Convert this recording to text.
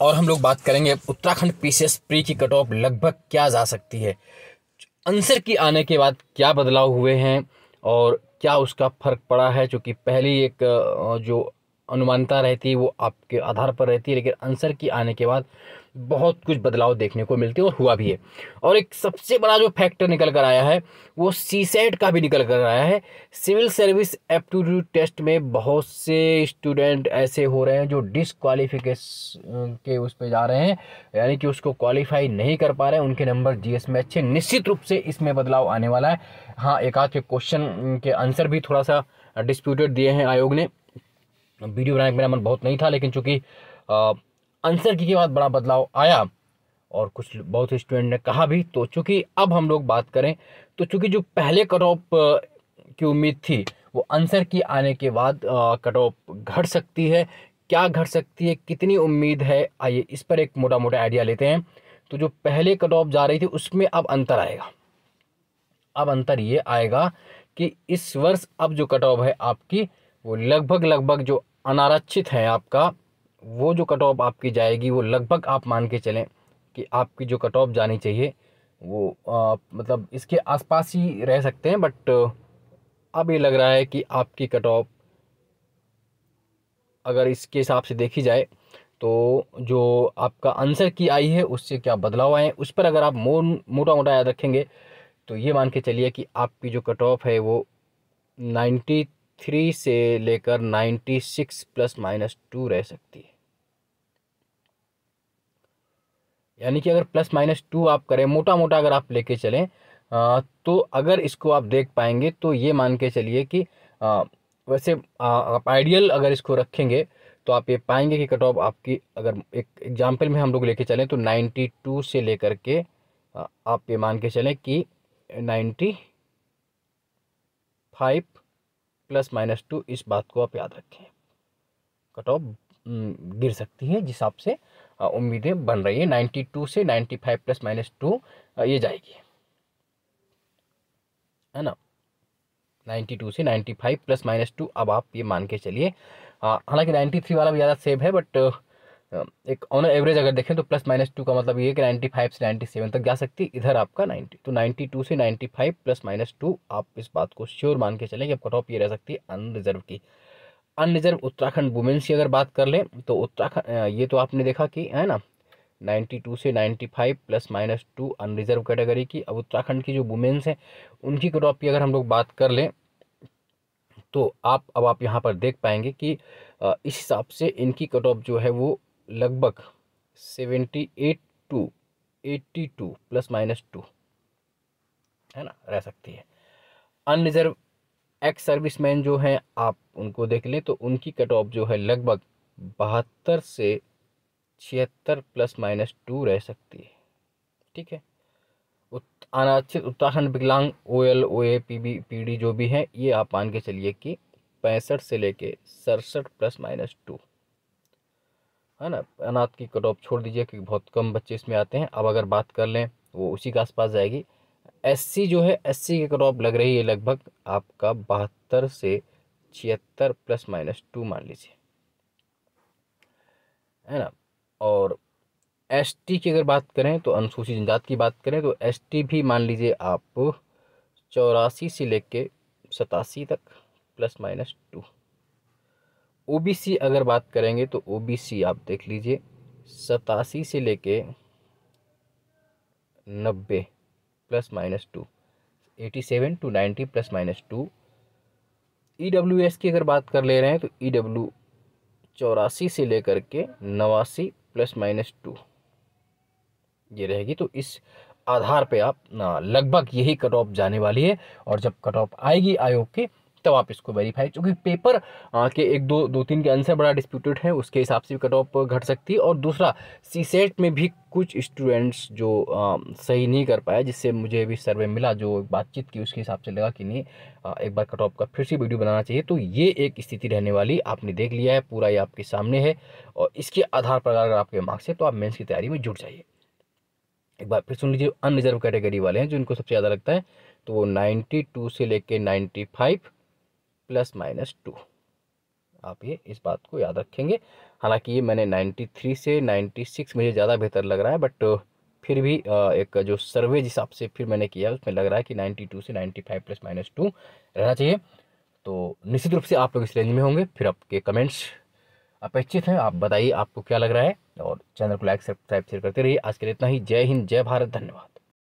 और हम लोग बात करेंगे उत्तराखंड पीसीएस प्री की कट ऑफ लगभग क्या जा सकती है आंसर की आने के बाद क्या बदलाव हुए हैं और क्या उसका फ़र्क पड़ा है क्योंकि पहली एक जो अनुमानता रहती है वो आपके आधार पर रहती है लेकिन आंसर की आने के बाद बहुत कुछ बदलाव देखने को मिलते हैं और हुआ भी है और एक सबसे बड़ा जो फैक्टर निकल कर आया है वो सी सेट e का भी निकल कर आया है सिविल सर्विस एप्टीट्यूड टेस्ट में बहुत से स्टूडेंट ऐसे हो रहे हैं जो डिसक्वालिफ़िकेशन के उस पर जा रहे हैं यानी कि उसको क्वालिफाई नहीं कर पा रहे हैं उनके नंबर एस में अच्छे निश्चित रूप से इसमें बदलाव आने वाला है हाँ एक आध के क्वेश्चन के आंसर भी थोड़ा सा डिस्प्यूटेड दिए हैं आयोग ने वीडियो बनाने का मेरा मन बहुत नहीं था लेकिन चूँकि आंसर की के बाद बड़ा बदलाव आया और कुछ बहुत स्टूडेंट ने कहा भी तो चूँकि अब हम लोग बात करें तो चूँकि जो पहले कट ऑफ की उम्मीद थी वो आंसर की आने के बाद कट ऑफ घट सकती है क्या घट सकती है कितनी उम्मीद है आइए इस पर एक मोटा मोटा आइडिया लेते हैं तो जो पहले कट ऑफ जा रही थी उसमें अब अंतर आएगा अब अंतर ये आएगा कि इस वर्ष अब जो कट ऑफ है आपकी वो लगभग लगभग जो अनारक्षित है आपका वो जो कट ऑफ आपकी जाएगी वो लगभग आप मान के चलें कि आपकी जो कट ऑफ जानी चाहिए वो आ, मतलब इसके आसपास ही रह सकते हैं बट अब ये लग रहा है कि आपकी कट ऑफ अगर इसके हिसाब से देखी जाए तो जो आपका आंसर की आई है उससे क्या बदलाव आए उस पर अगर आप मो मोटा मोटा याद रखेंगे तो ये मान के चलिए कि आपकी जो कट ऑफ है वो नाइन्टी थ्री से लेकर ninety six plus minus two रह सकती है यानी कि अगर प्लस माइनस टू आप करें मोटा मोटा अगर आप लेके चलें तो अगर इसको आप देख पाएंगे तो ये मान के चलिए कि वैसे आप आइडियल अगर इसको रखेंगे तो आप ये पाएंगे कि कट ऑफ आपकी अगर एक एग्जाम्पल में हम लोग लेके चलें तो 92 से लेकर के आप ये मान के चलें कि 95 प्लस माइनस टू इस बात को आप याद रखें कट ऑफ गिर सकती है जिस हिसाब से उम्मीदें बन रही है नाइन्टी टू से ninety five plus minus two ये जाएगी है ना नाइन्टी टू से ninety five plus minus two अब आप ये मान के चलिए हालांकि नाइन्टी थ्री वाला भी ज़्यादा सेफ है बट एक ऑन एवरेज अगर देखें तो प्लस माइनस टू का मतलब ये कि नाइन्टी फाइव से नाइन्टी सेवन तक जा सकती है इधर आपका नाइन्टी तो नाइन्टी टू से ninety five plus minus two आप इस बात को श्योर मान के चलें कि आप कट ऑफ ये रह सकती है अनरिजर्व की अन्य रिजर्व उत्तराखंड वुमेन्स की अगर बात कर लें तो उत्तराखंड ये तो आपने देखा कि है ना 92 से 95 plus minus two unreserved category की अब उत्तराखंड की जो वुमेन्स हैं उनकी क्रॉप की अगर हम लोग बात कर लें तो आप अब आप यहाँ पर देख पाएंगे कि इस हिसाब से इनकी कट ऑफ जो है वो लगभग seventy eight to eighty two plus minus two है ना रह सकती है अनरिजर्व एक्स सर्विसमैन जो हैं आप उनको देख लें तो उनकी कट ऑफ जो है लगभग बहत्तर से छिहत्तर प्लस माइनस टू रह सकती है ठीक है अनारक्षित उत्तराखंड विकलांग O L O A P B P D जो भी हैं ये आप मान के चलिए कि पैंसठ से लेके सड़सठ प्लस माइनस टू है ना अनाथ की कट ऑफ छोड़ दीजिए क्योंकि बहुत कम बच्चे इसमें आते हैं अब अगर बात कर लें वो उसी के आसपास जाएगी एससी जो है एससी की क्रॉप लग रही है लगभग आपका बहत्तर से छिहत्तर प्लस माइनस टू मान लीजिए है ना और एस टी की अगर बात करें तो अनुसूचित जनजात की बात करें तो एस टी भी मान लीजिए आप चौरासी से लेके सतासी तक plus minus two O B C अगर बात करेंगे तो ओ बी सी आप देख लीजिए सतासी से लेके नब्बे plus minus two eighty seven to ninety plus minus two E W S की अगर बात कर ले रहे हैं तो ई e डब्ल्यू चौरासी से लेकर के नवासी प्लस माइनस टू ये रहेगी तो इस आधार पे आप लगभग यही कट ऑफ जाने वाली है और जब कट ऑफ आएगी आयोग की तब आप इसको वेरीफाई क्योंकि पेपर के एक दो दो तीन के आंसर बड़ा डिस्प्यूटेड है उसके हिसाब से भी कट ऑफ घट सकती है और दूसरा सी सेट में भी कुछ स्टूडेंट्स जो आ, सही नहीं कर पाए जिससे मुझे भी सर्वे मिला जो बातचीत की उसके हिसाब से लगा कि नहीं आ, एक बार कट ऑफ का फिर से वीडियो बनाना चाहिए तो ये एक स्थिति रहने वाली आपने देख लिया है पूरा ये आपके सामने है और इसके आधार पर अगर आपके मार्क्स है तो आप मेन्स की तैयारी में जुट जाइए एक बार फिर सुन लीजिए अनरिजर्व कैटेगरी वाले हैं जो इनको सबसे ज़्यादा लगता है तो वो नाइन्टी टू से लेकर ninety five plus minus two आप ये इस बात को याद रखेंगे हालांकि ये मैंने 93 से 96 मुझे ज़्यादा बेहतर लग रहा है बट फिर भी एक जो सर्वे जिस हिसाब से फिर मैंने किया उसमें लग रहा है कि 92 से 95 प्लस माइनस टू रहना चाहिए तो निश्चित रूप से आप लोग इस रेंज में होंगे फिर आपके कमेंट्स अपेक्षित हैं आप बताइए आपको क्या लग रहा है और चैनल को लाइक सब्सक्राइब शेयर करते रहिए आज के लिए इतना ही जय हिंद जय भारत धन्यवाद